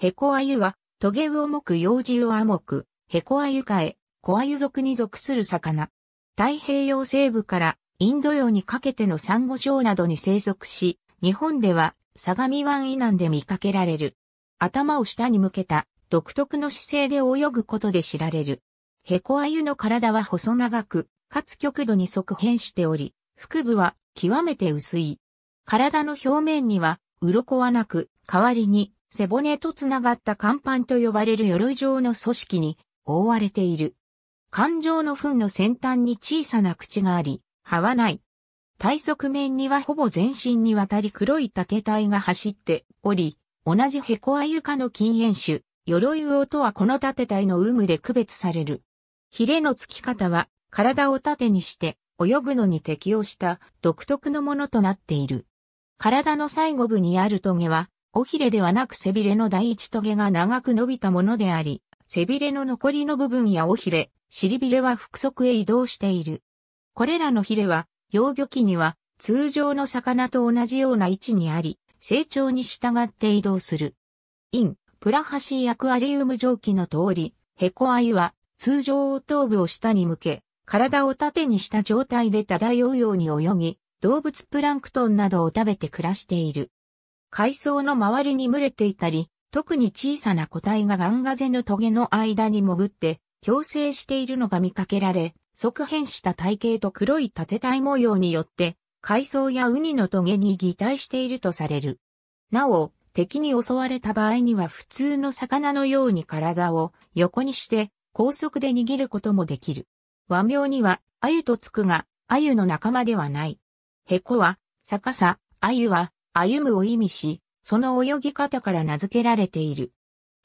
ヘコアユは、トゲウオく、幼児ウアく、ヘコアユカエ、コアユ族に属する魚。太平洋西部からインド洋にかけてのサンゴ礁などに生息し、日本では相模湾以南で見かけられる。頭を下に向けた独特の姿勢で泳ぐことで知られる。ヘコアユの体は細長く、かつ極度に側変しており、腹部は極めて薄い。体の表面には、鱗はなく、代わりに背骨とつながった甲板と呼ばれる鎧状の組織に覆われている。環状の糞の先端に小さな口があり、歯はない。体側面にはほぼ全身にわたり黒い縦体が走っており、同じヘコアユカの禁煙種、鎧魚とはこの縦体の有無で区別される。ヒレの付き方は体を縦にして泳ぐのに適応した独特のものとなっている。体の最後部にあるトゲは尾ひれではなく背びれの第一棘が長く伸びたものであり、背びれの残りの部分や尾ひれ、尻びれは腹側へ移動している。これらのひれは、幼魚期には通常の魚と同じような位置にあり、成長に従って移動する。イン、プラハシーアクアリウム蒸気の通り、ヘコアイは通常頭部を下に向け、体を縦にした状態で漂うように泳ぎ、動物プランクトンなどを食べて暮らしている。海藻の周りに群れていたり、特に小さな個体がガンガゼのトゲの間に潜って共生しているのが見かけられ、側変した体型と黒い縦体模様によって、海藻やウニのトゲに擬態しているとされる。なお、敵に襲われた場合には普通の魚のように体を横にして高速で逃げることもできる。和名には、アユとつくが、アユの仲間ではない。ヘコは、逆さ、アユは、歩むを意味し、その泳ぎ方から名付けられている。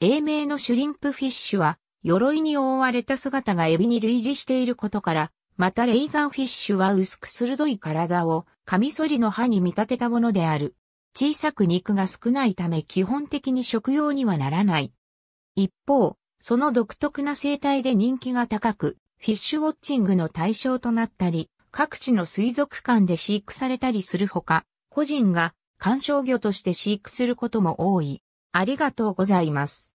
英名のシュリンプフィッシュは、鎧に覆われた姿がエビに類似していることから、またレイザーフィッシュは薄く鋭い体をカミソリの歯に見立てたものである。小さく肉が少ないため基本的に食用にはならない。一方、その独特な生態で人気が高く、フィッシュウォッチングの対象となったり、各地の水族館で飼育されたりするほか、個人が観賞魚として飼育することも多い。ありがとうございます。